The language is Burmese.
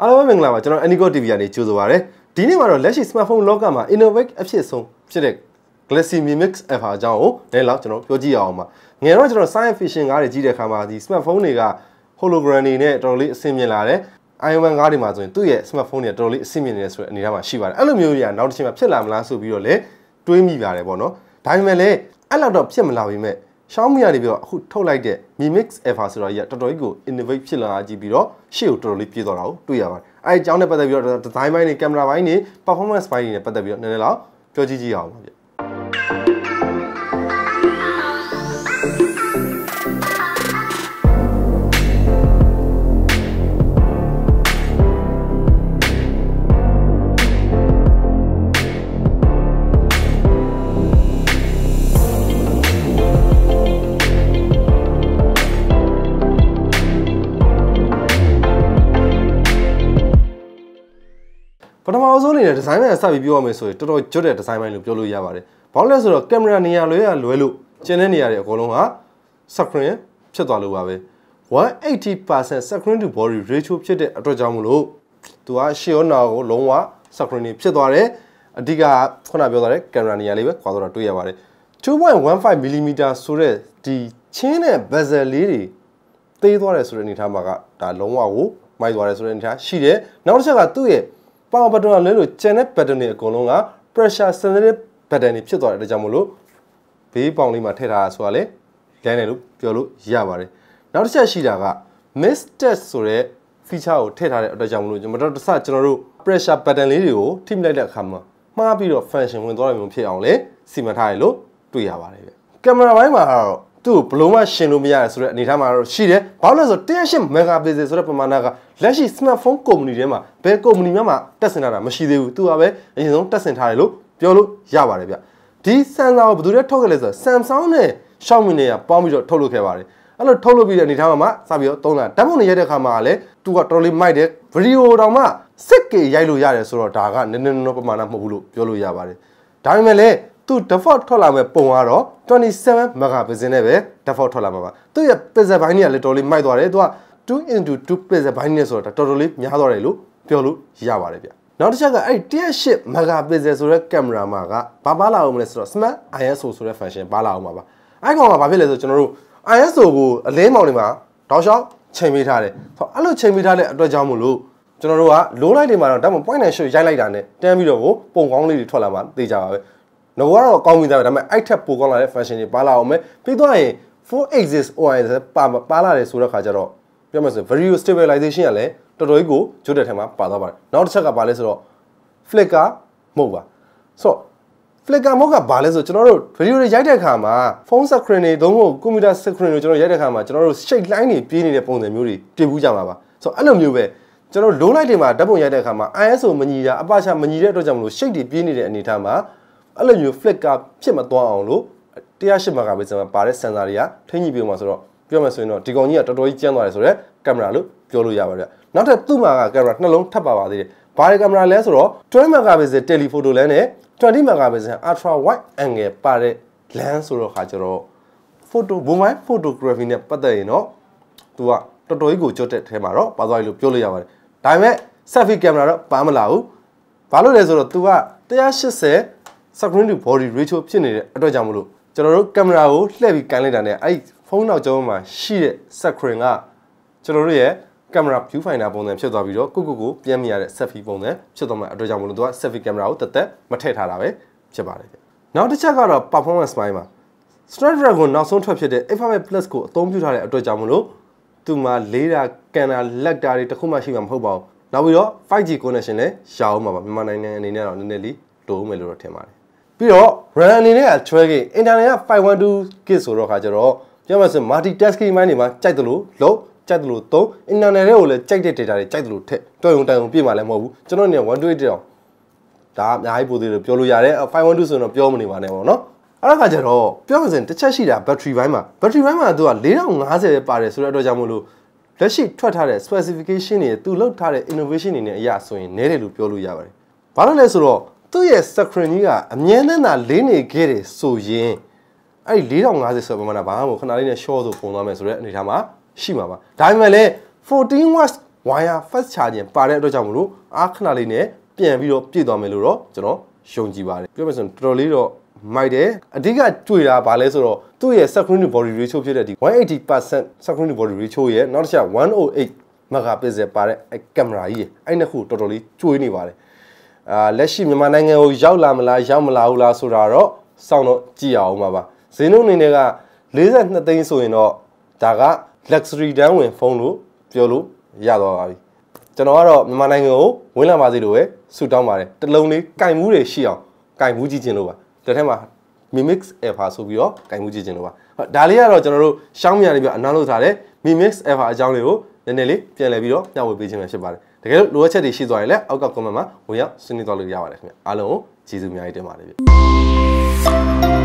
အားလုံးပဲမင်္ဂလာပါကျွန်တော် Anico TV ကနေကြိုဆိုပါရစေဒီနေ့မှာတော့လက်ရှိ smartphone လောကမှာ innovate အဖြစ်ဆုံးဖြစ်တဲ့ Galaxy Mi Mix App အကြောင်းကိုလည်းလောက်ကျွန်တော်ပြောကြည့်ရအောင်ပါငယ်တော့ကျွန်တော် science fiction ကားတွေကြည့်တဲ့အခါမှာဒီ smartphone တွေက hologram တွေနဲ့တော်တော်လေးအဆင်မြင်လာတယ် iOS ကားတွေမှာဆိုရင်သူ့ရဲ့ smartphone တွေကတော်တော်လေးအဆင်မြင်နေတယ်ဆိုတဲ့အနေအထားမှာရှိပါတယ်အဲ့လိုမျိုးတွေကနောက်တစ်ချိန်မှာဖြစ်လာမလားဆိုပြီးတော့လေတွေးမိပါတယ်ပေါ့နော်ဒါပေမဲ့လည်းအဲ့လောက်တော့ဖြစ်မလာပါဘူး Xiaomi ကနေပြီးတော့အခုထုတ်လိုက်တဲ့ Mi Mix Alpha ဆိုတာကြီးကတော်တော်ကြီးကို innovate ဖြစ်လာကြည့်ပြီးတော့ရှေ့ကိုတော်တော်လေးပြေးသွားတာကိုတွေ့ရပါတယ်။အဲဒီအကြောင်းနဲ့ပတ်သက်ပြီးတော့ design ပိုင်းတွေ camera ပိုင်းတွေ performance ပိုင်းတွေနဲ့ပတ်သက်ပြီးတော့နည်းနည်းလောက်ပြောကြည့်ကြရအောင်ပါဗျ။ပထမဆုံးအနေနဲ့ဒီဇိုင်းပိုင်းအစပြီးပြောရမယ်ဆိုရင်တော်တော်ကျွတ်တဲ့ဒီဇိုင်းပိုင်းလို့ပြောလို့ရပါတယ်။ဘာလို့လဲဆိုတော့ကင်မရာနေရာလွဲရလွဲလို့ကျင်းတဲ့နေရာတွေအကုန်လုံးက screen ဖြစ်သွားလို့ပါပဲ180% screen to body ratio ဖြစ်တဲ့အတွက်ကြောင့်မလို့သူကရှေ့ရောနာကိုလုံးဝ screen နေဖြစ်သွားတယ်အဓိကခုနပြောထားတဲ့ကင်မရာနေရာလေးပဲခွာသွားတာတွေ့ရပါတယ်2.15 mm ဆိုတဲ့ဒီချင်းတဲ့ bezel လေးတွေသေးသွားတယ်ဆိုတဲ့အနေထားမှာကဒါလုံးဝကိုမိုက်သွားတယ်ဆိုတဲ့အနေထား ရှိတယ်နောက်တစ်ချက်ကသူ့ရဲ့ power button ကလွဲလို့ကျန်တဲ့ button တွေအကုန်လုံးက pressure sensitive button တွေဖြစ်သွားတဲ့အတွက်ကြောင့်မလို့ဘေးပေါင်လေးမှာထည့်ထားတာဆိုတာလေဒိုင်းတယ်လို့ပြောလို့ရပါတယ်နောက်တစ်ချက်ရှိတာက miss test ဆိုတဲ့ feature ကိုထည့်ထားတဲ့အတွက်ကြောင့်မလို့ကျွန်တော်တို့တစ်ဆကျွန်တော်တို့ pressure button လေးတွေကိုထိမိလိုက်တဲ့အခါမှာမှားပြီးတော့ function ဝင်သွားတယ်မျိုးဖြစ်အောင်လေစီမံထားရလို့တွေ့ရပါတယ်ဗျကင်မရာဘိုင်းမှာကတော့သူ့ကိုဘလုံးဝရှင်လို့မရတယ်ဆိုတဲ့အနေထားမှာတော့ရှိတယ်။ဘာလို့လဲဆိုတော့108 megapixel ဆိုတဲ့ပမာဏကလက်ရှိ smartphone ကုမ္ပဏီတွေမှာဘယ်ကုမ္ပဏီမှမတက်ဆင်ထားတာမရှိသေးဘူး။သူကပဲအရင်ဆုံးတက်ဆင်ထားတယ်လို့ပြောလို့ရပါတယ်ဗျ။ဒီ sensor ကိုဘယ်သူတွေထုတ်ခဲ့လဲဆိုတော့ Samsung နဲ့ Xiaomi တွေကပေါင်းပြီးတော့ထုတ်လုပ်ခဲ့ပါတယ်။အဲ့လိုထုတ်လုပ်ပြီးတဲ့အနေထားမှာမှစပြီးတော့သုံးလာဓာတ်ပုံတွေရိုက်တဲ့အခါမှာလည်းသူကတော်တော်လေးမိုက်တယ်ဗီဒီယိုတောင်မှ 10K ရိုက်လို့ရတယ်ဆိုတော့ဒါကနည်းနည်းနည်းပမာဏမဟုတ်ဘူးလို့ပြောလို့ရပါတယ်။ဒါပေမဲ့လည်းသူ default ထွက်လာမဲ့ပုံကတော့27 megapixel နဲ့ပဲ default ထွက်လာမှာပါသူရဲ့ pixel ဘိုင်းတွေကလည်းတော်လေးမိုက်သွားတယ်သူက2 into 2 pixel ဘိုင်းနဲ့ဆိုတော့တော်တော်လေးများသွားတယ်လို့ပြောလို့ရပါတယ်ဗျနောက်တစ်ချက်ကအဲ့108 megapixel ဆိုတဲ့ကင်မရာမှာကဘာပါလာအောင်မလဲဆိုတော့ smart ISO ဆိုတဲ့ function ပါလာအောင်ပါပါအဲ့ကောင်ကဘာဖြစ်လဲဆိုတော့ကျွန်တော်တို့ ISO ကိုအလင်းမောင်တွေမှာတောက်လျှောက်ချိန်ပေးထားတယ်ဆိုတော့အဲ့လိုချိန်ပေးထားတဲ့အတွက်ကြောင့်မို့လို့ကျွန်တော်တို့က low light တွေမှာတော့ဓာတ်ပုံ point and shoot ရိုက်လိုက်တာနဲ့တန်းပြီးတော့ကိုပုံကောင်းလေးတွေထွက်လာမှသိကြပါပဲငါကတော့ကောင်းပြီသားပဲဒါပေမဲ့အဲ့ထက်ပိုကောင်းလာတဲ့ function တွေပါလာအောင်မယ်ပြီးတော့ရင် for exist OI ပါပါလာတယ်ဆိုတဲ့ခါကျတော့ပြောမယ်ဆိုရင် video stabilization ကလည်းတော်တော်ကြီးကိုဂျိုးတဲ့ထဲမှာပါသွားပါတယ်နောက်တစ်ချက်ကပါလဲဆိုတော့ flicker mode ပါဆိုတော့ flicker mode ကဘာလဲဆိုကျွန်တော်တို့ video တွေရိုက်တဲ့အခါမှာ phone screen တွေသုံးဖို့ computer screen တွေကျွန်တော်ရိုက်တဲ့အခါမှာကျွန်တော်တို့ shape line တွေပြေးနေတဲ့ပုံစံမျိုးတွေတွေ့ဘူးကြမှာပါဆိုတော့အဲ့လိုမျိုးပဲကျွန်တော် low light တွေမှာဓာတ်ပုံရိုက်တဲ့အခါမှာ ISO မညီတာအပချမညီတဲ့အတွက်ကြောင့်မလို့ shape တွေပြေးနေတဲ့အနေအထားမှာအဲ့လိုမျိုး flick ကဖြစ်မသွားအောင်လို့တရားရှိမှာကပဲကျွန်တော်ပါတဲ့ sensor တွေကထိန်းကြီးပြီးမှဆိုတော့ပြောမယ်ဆိုရင်တော့ဒီကောင်ကြီးကတော်တော်ကြီးကျန်းသွားတယ်ဆိုတော့ကင်မရာလို့ပြောလို့ရပါဗျ။နောက်ထပ်သူ့မှာကကင်မရာနှလုံးထပ်ပါပါသေးတယ်။ဘာတွေကင်မရာလဲဆိုတော့12 megapixel telephoto lens နဲ့20 megapixel ultra wide angle ပါတဲ့ lens ဆိုတော့ခါကျတော့ photo mobile photography နဲ့ပတ်သက်ရင်တော့သူကတော်တော်ကြီးကိုကြွတ်တဲ့ထဲမှာတော့ပါသွားပြီလို့ပြောလို့ရပါတယ်။ဒါပေမဲ့ selfie camera တော့ပါမလာဘူး။ဘာလို့လဲဆိုတော့ तू က180 screen to body ratio ဖြစ်နေတဲ့အတွက်ကြောင့်မလို့ကျွန်တော်တို့ကင်မရာကိုလှည့်ပြီးကန်လိုက်တာနဲ့အဲ့ဖုန်းနောက်ကျောင်းမှာရှိတဲ့ screen ကကျွန်တော်တို့ရဲ့ကင်မရာ view finder ပုံစံဖြစ်သွားပြီးတော့ကိုကိုကိုပြန်မြင်ရတဲ့ selfie ပုံစံဖြစ်သွားမှာအတွက်ကြောင့်မလို့သူက selfie ကင်မရာကိုတသက်မထည့်ထားတာပဲဖြစ်ပါတယ်နောက်တစ်ချက်ကတော့ performance ပိုင်းမှာ Snapdragon နောက်ဆုံးထွက်ဖြစ်တဲ့ Alphabet Plus ကိုအသုံးပြုထားတဲ့အတွက်ကြောင့်မလို့သူမှာလေးတာကန်တာလက်တာတွေတခုမှရှိမှာမဟုတ်ပါဘူးနောက်ပြီးတော့ 5G connection လည်းရအောင်ပါပါမြန်မာနိုင်ငံအနေနဲ့တော့နည်းနည်းလေးတိုးမယ်လို့တော့ထင်ပါတယ်ပြီးတော့ brand အနေနဲ့ကချွဲကိ internet က512 gig ဆိုတော့ခါကျတော့ပြောမှဆို multi tasking mind တွေမှာကြိုက်တယ်လို့လုံးကြိုက်တယ်လို့သုံး internet တွေကိုလည်းကြိုက်တဲ့ data တွေကြိုက်တယ်လို့ထက်တွယ်ုံတိုင်ုံပြည့်မှာလည်းမဟုတ်ဘူးကျွန်တော်နေ128တောင်ဒါအများကြီးပိုသေးလို့ပြောလို့ရတယ်512ဆိုတော့ပြောမနေပါနဲ့ပေါ့နော်အဲ့ဒါကကြတော့ပြောမှဆိုတစ်ချက်ရှိတာ battery ဘိုင်းမှာ battery ဘိုင်းမှာသူက4050ပါတယ်ဆိုတဲ့အတွက်ကြောင့်မလို့လက်ရှိထွက်ထားတဲ့ specification တွေသူလောက်ထားတဲ့ innovation တွေနဲ့အရာဆိုရင်နည်းတယ်လို့ပြောလို့ရပါတယ်။ဘာလို့လဲဆိုတော့သူ့ရဲ့ screen ကြီးကအမြဲတမ်းသာလေးနေခဲ့တယ်ဆိုရင်အဲ့ဒီ4050ဆိုပမာဏဘာမှမဟုတ်ခဏလေးနဲ့ short ဆိုပုံသွားမယ်ဆိုတဲ့အနေထားမှာရှိမှာပါဒါပေမဲ့လည်း14 watts wire fast charging ပါတဲ့အတွက်ကြောင့်မလို့အားခဏလေးနဲ့ပြန်ပြီးတော့ပြည့်သွားမယ်လို့တော့ကျွန်တော်ယုံကြည်ပါတယ်ပြောမယ်ဆိုရင်တော်တော်လေးတော့မိုက်တယ်အဓိကတွေ့တာဘာလဲဆိုတော့သူ့ရဲ့ screen to body ratio ဖြစ်တဲ့ဒီ180% screen to body ratio ရဲ့နောက်တစ်ချက်108 megapixel ပါတဲ့ကင်မရာကြီးရဲ့အဲ့နှစ်ခုတော်တော်လေးကျွေးနေပါတယ်အာလက်ရှိမြန်မာနိုင်ငံကိုရောက်လာမလားရောက်မလာဘူးလားဆိုတာတော့စောင့်တော့ကြည့်ရအောင်ပါပါဈေးနှုန်းအနေနဲ့က42သိန်းဆိုရင်တော့ဒါက luxury တန်းဝင်ဖုန်းလို့ပြောလို့ရတော့ပါပြီကျွန်တော်ကတော့မြန်မာနိုင်ငံကိုဝင်လာပါစေလို့ပဲဆုတောင်းပါတယ်တလုံးလေးကင်မှုတွေရှိအောင်ကင်မှုကြည့်ခြင်းလို့ပါတထက်မှာ Mimix Alpha ဆိုပြီးတော့ကင်မှုကြည့်ခြင်းလို့ပါဒါလေးကတော့ကျွန်တော်တို့ရှောင်းမြန်လေးပြအနောက်လို့ထားတယ် Mimix Alpha အကြောင်းလေးကိုနည်းနည်းလေးပြန်လည်ပြီးတော့ညှဝေပေးခြင်းပဲဖြစ်ပါတယ်တကယ်လို့လိုအပ်ချက်တွေရှိသွားရင်လည်းအောက်က comment မှာဝင်ရောက်ဆွေးနွေးသွားလို့ရပါတယ်ခင်ဗျအားလုံးကိုကျေးဇူးအများကြီးတင်ပါတယ်ဗျ